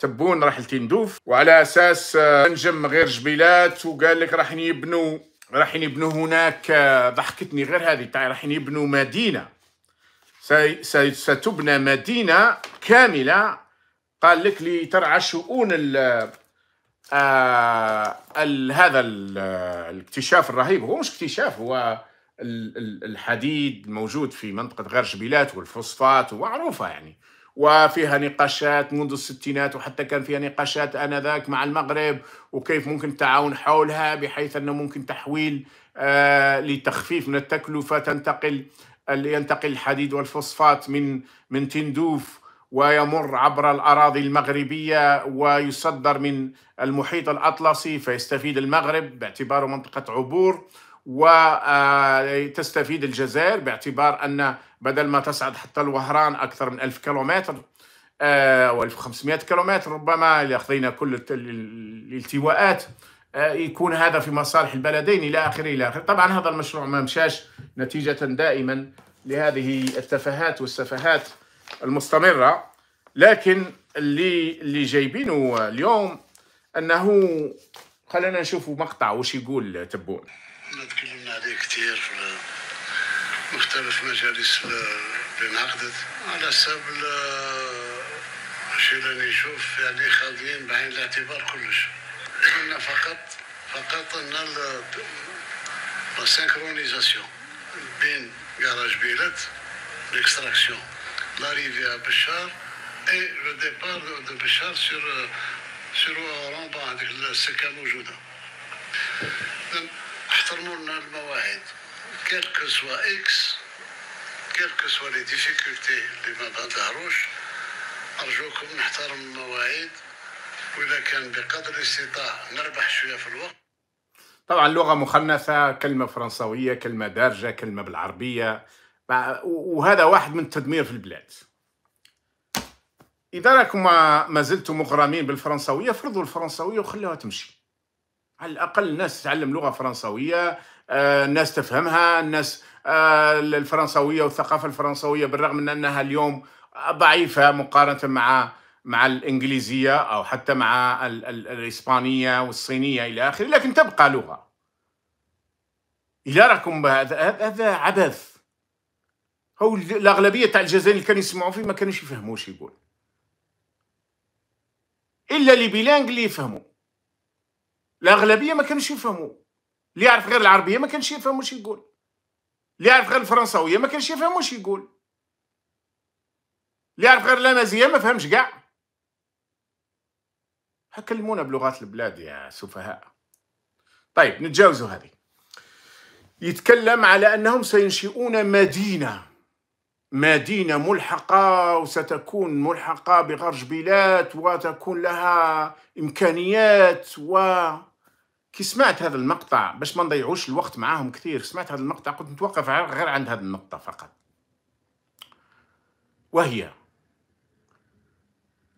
تبون راح ندوف وعلى اساس آه، نجم غير جبيلات وقال لك راح يبنوا راح يبنوا هناك آه، ضحكتني غير هذه تاع راح يبنوا مدينه سي ستبنى مدينه كامله قال لك لترعى شؤون ال آه، هذا الاكتشاف الرهيب هو مش اكتشاف هو الحديد موجود في منطقه غير جبيلات والفوسفات ومعروفه يعني وفيها نقاشات منذ الستينات وحتى كان فيها نقاشات آنذاك مع المغرب وكيف ممكن التعاون حولها بحيث أنه ممكن تحويل آه، لتخفيف من التكلفة تنتقل ينتقل الحديد والفوسفات من من تندوف ويمر عبر الأراضي المغربية ويصدر من المحيط الأطلسي فيستفيد المغرب باعتباره منطقة عبور وتستفيد آه، الجزائر باعتبار أن بدل ما تصعد حتى الوهران أكثر من 1000 كيلومتر أو آه، 1500 كيلومتر ربما لأخذنا كل الالتواءات آه، يكون هذا في مصالح البلدين إلى آخره إلى آخره طبعا هذا المشروع ما مشاش نتيجة دائما لهذه التفاهات والسفاهات المستمرة لكن اللي اللي جايبينه اليوم أنه خلينا نشوفوا مقطع وش يقول تبون تكلمنا عليه كثير في مختلف مجالس اللي انعقدت على حساب الشيء اللي نشوف يعني خاضيين بعين الاعتبار كلش قلنا فقط فقط ان لا سينكرونيزاسيون بين كراج بيلات ليكستراكسيون لاريفيا بشار Béchar et le départ de بشار sur, sur Ramba avec السكه Sekamo احترموا لنا المواعيد quel que soit X, quelles que soient les difficultés اللي ما بندهروش أرجوكم نحترم المواعيد وإذا كان بقدر الاستطاعة نربح شوية في الوقت طبعا لغة مخنثة كلمة فرنسوية كلمة دارجة كلمة بالعربية وهذا واحد من التدمير في البلاد إذا راكم ما زلتم مغرمين بالفرنسوية فرضوا الفرنسوية وخلوها تمشي على الأقل الناس تتعلم لغة فرنسوية آه، الناس تفهمها الناس آه، الفرنسويه والثقافه الفرنسويه بالرغم من انها اليوم ضعيفه مقارنه مع مع الانجليزيه او حتى مع ال ال الاسبانيه والصينيه الى اخره لكن تبقى لغه يراكم هذا هذا عبث هو الاغلبيه تاع الجزائر اللي كانوا يسمعوا فيه ما كانوش يفهموا واش يقول الا اللي بيلانغ اللي يفهموا الاغلبيه ما كانوش يفهموا اللي يعرف غير العربيه ما كانش يفهم واش يقول اللي يعرف غير الفرنساويه ما كانش يفهم واش يقول اللي يعرف غير اللامازيه ما فهمش كاع هكلمونا بلغات البلاد يا سفهاء طيب نتجاوزوا هذه يتكلم على انهم سينشئون مدينه مدينه ملحقه وستكون ملحقه بغرج بلاد وتكون لها امكانيات و كي سمعت هذا المقطع باش ما نضيعوش الوقت معاهم كثير سمعت هذا المقطع كنت نتوقف غير عند هذه النقطة فقط وهي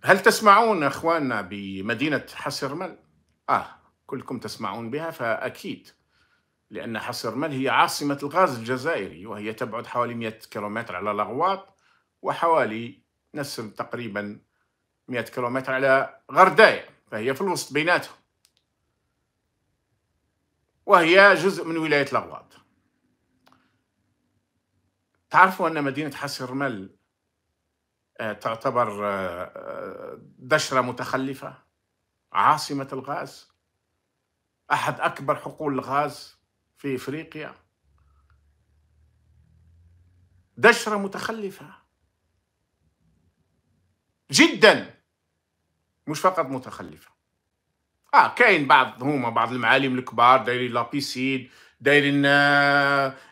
هل تسمعون اخواننا بمدينة حسرمل؟ اه كلكم تسمعون بها فاكيد لان حسرمل هي عاصمة الغاز الجزائري وهي تبعد حوالي 100 كيلومتر على لاغواط وحوالي نسب تقريبا 100 كيلومتر على غردايه فهي في الوسط بيناتهم وهي جزء من ولاية الأغواط تعرفوا أن مدينة حسرمل آه، تعتبر آه، آه، دشرة متخلفة عاصمة الغاز أحد أكبر حقول الغاز في إفريقيا دشرة متخلفة جدا مش فقط متخلفة اه كاين بعض هما بعض المعالم الكبار دايرين لابيسين دايرين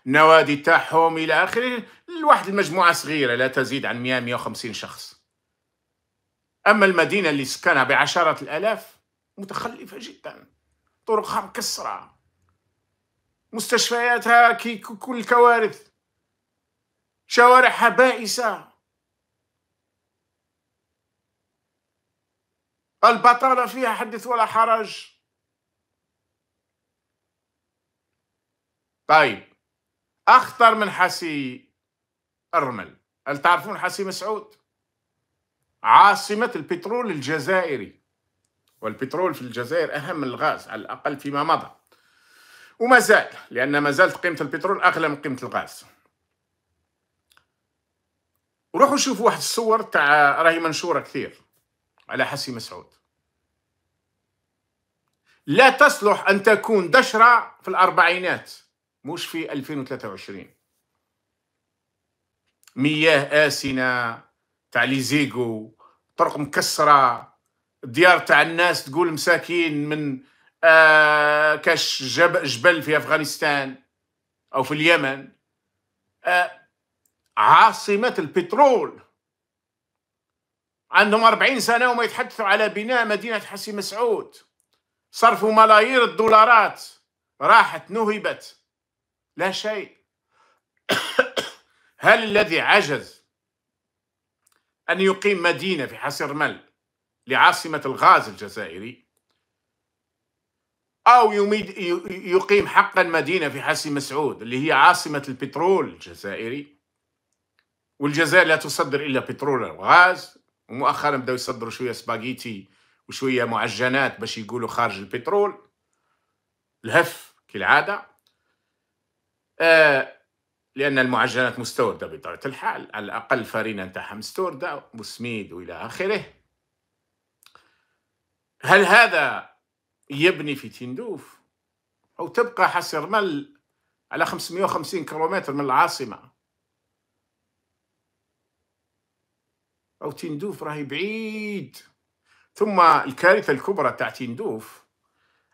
النوادي آه، تاعهم الى اخره لواحد المجموعه صغيره لا تزيد عن 100 150 شخص اما المدينه اللي سكانها بعشرات الالاف متخلفه جدا طرقها مكسره مستشفياتها كي كل الكوارث شوارعها بائسه البطالة فيها حدث ولا حرج طيب أخطر من حسي الرمل هل تعرفون حسي مسعود عاصمة البترول الجزائري والبترول في الجزائر أهم من الغاز على الأقل فيما مضى وما زال لأن ما زالت قيمة البترول أغلى من قيمة الغاز وروحوا شوفوا واحد الصور تاع راهي منشورة كثير على حسي مسعود لا تصلح أن تكون دشرة في الأربعينات مش في 2023 مياه آسنة تاع ليزيغو طرق مكسرة ديار تاع الناس تقول مساكين من آه كاش جب جبل في أفغانستان أو في اليمن آه عاصمة البترول عندهم 40 سنة وما يتحدثوا على بناء مدينة حسي مسعود صرفوا ملايير الدولارات راحت نهبت لا شيء هل الذي عجز أن يقيم مدينة في حسي رمل لعاصمة الغاز الجزائري أو يميد يقيم حقا مدينة في حسي مسعود اللي هي عاصمة البترول الجزائري والجزائر لا تصدر إلا بترول وغاز ومؤخرا بداو يصدروا شوية سباغيتي وشوية معجنات باش يقولوا خارج البترول الهف كالعادة آه لأن المعجنات مستوردة بطبيعة الحال على الأقل فرينة نتاعها مستوردة وسميد وإلى آخره هل هذا يبني في تندوف أو تبقى مل على 550 كيلومتر من العاصمة او تندوف راهي بعيد ثم الكارثه الكبرى تاع تندوف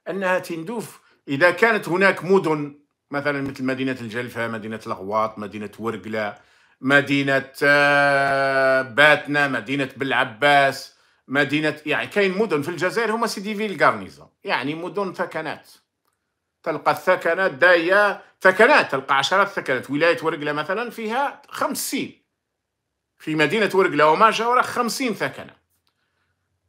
انها تندوف اذا كانت هناك مدن مثلا مثل مدينه الجلفه مدينه الغواط مدينه ورقله مدينه آه، باتنا مدينه بالعباس مدينه يعني كاين مدن في الجزائر هما سيدي فيل غارنيزون يعني مدن ثكنات تلقى الثكنات دايه ثكنات تلقى عشرات الثكنات ولايه ورقله مثلا فيها خمس سين في مدينة ورقلة وما جاورة خمسين ثكنة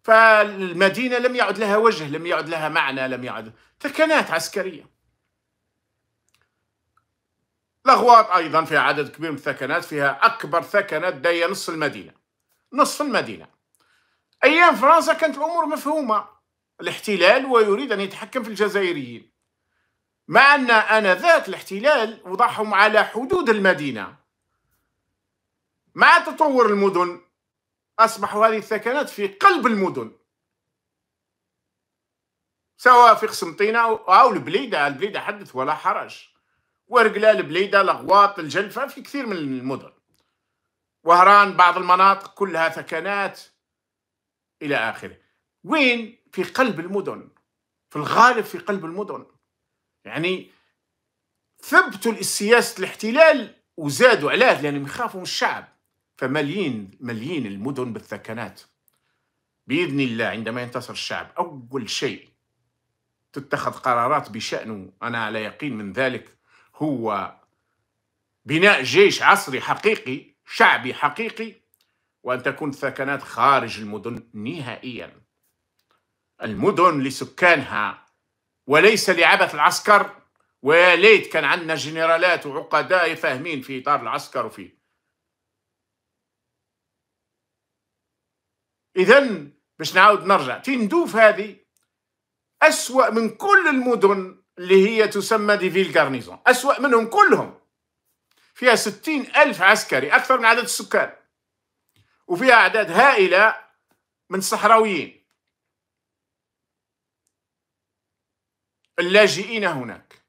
فالمدينة لم يعد لها وجه لم يعد لها معنى لم يعد ثكنات عسكرية الأغواط أيضا فيها عدد كبير من الثكنات فيها أكبر ثكنة داية نص المدينة نصف المدينة أيام فرنسا كانت الأمور مفهومة الاحتلال ويريد أن يتحكم في الجزائريين مع أن أنا ذات الاحتلال وضعهم على حدود المدينة مع تطور المدن أصبح هذه الثكنات في قلب المدن سواء في قسنطينة أو البليدة البليدة حدث ولا حرج ورقلة البليدة الأغواط الجلفة في كثير من المدن وهران بعض المناطق كلها ثكنات إلى آخره وين في قلب المدن في الغالب في قلب المدن يعني ثبتوا السياسة الاحتلال وزادوا علاه لأنهم يخافوا من الشعب فمليين مليين المدن بالثكنات بإذن الله عندما ينتصر الشعب أول شيء تتخذ قرارات بشأنه أنا على يقين من ذلك هو بناء جيش عصري حقيقي شعبي حقيقي وأن تكون الثكنات خارج المدن نهائيا المدن لسكانها وليس لعبث العسكر ويا ليت كان عندنا جنرالات وعقداء فاهمين في إطار العسكر وفيه اذا باش نعاود نرجع تندوف هذه اسوا من كل المدن اللي هي تسمى دي فيل كارنيزون اسوا منهم كلهم فيها ستين ألف عسكري أكثر من عدد السكان وفيها أعداد هائلة من الصحراويين اللاجئين هناك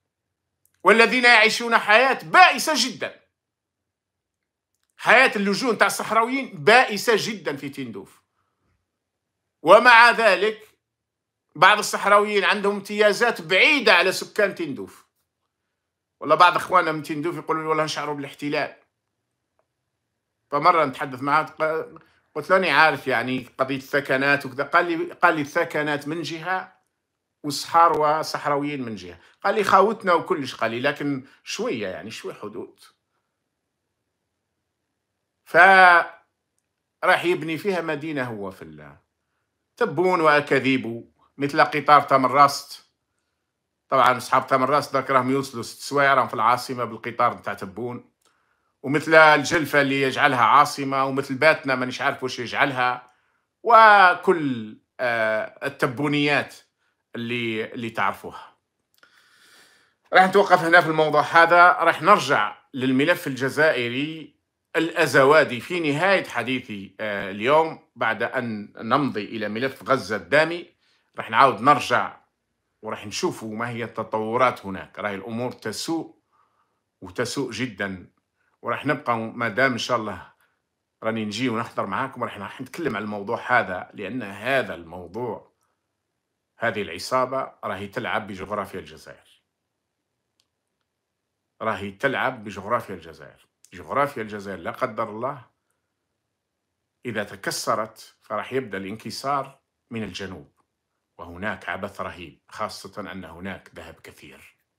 والذين يعيشون حياة بائسة جدا حياة اللجوء تاع الصحراويين بائسة جدا في تندوف ومع ذلك بعض الصحراويين عندهم امتيازات بعيدة على سكان تندوف ولا بعض اخواننا من تندوف يقولوا لي والله نشعروا بالاحتلال فمرة نتحدث معاه قلت له أني عارف يعني قضية الثكنات وكذا قال لي قال لي الثكنات من جهة والصحار وصحراويين من جهة قال لي خاوتنا وكلش قال لي لكن شوية يعني شوي حدود ف راح يبني فيها مدينة هو في الله تبون واكاذيب مثل قطار تمرست طبعا اصحاب تمرست ذاك راهم يوصلوا ست سوايع راهم في العاصمه بالقطار نتاع تبون ومثل الجلفه اللي يجعلها عاصمه ومثل باتنا مانيش عارف واش يجعلها وكل آه، التبونيات اللي اللي تعرفوها راح نتوقف هنا في الموضوع هذا راح نرجع للملف الجزائري الأزوادي في نهاية حديثي آه، اليوم بعد أن نمضي إلى ملف غزة الدامي راح نعاود نرجع وراح نشوفوا ما هي التطورات هناك راهي الأمور تسوء وتسوء جدا وراح نبقى ما دام إن شاء الله راني نجي ونحضر معاكم راح نتكلم على الموضوع هذا لأن هذا الموضوع هذه العصابة راهي تلعب بجغرافيا الجزائر راهي تلعب بجغرافيا الجزائر جغرافيا الجزائر لا قدر الله إذا تكسرت فراح يبدأ الانكسار من الجنوب وهناك عبث رهيب خاصة أن هناك ذهب كثير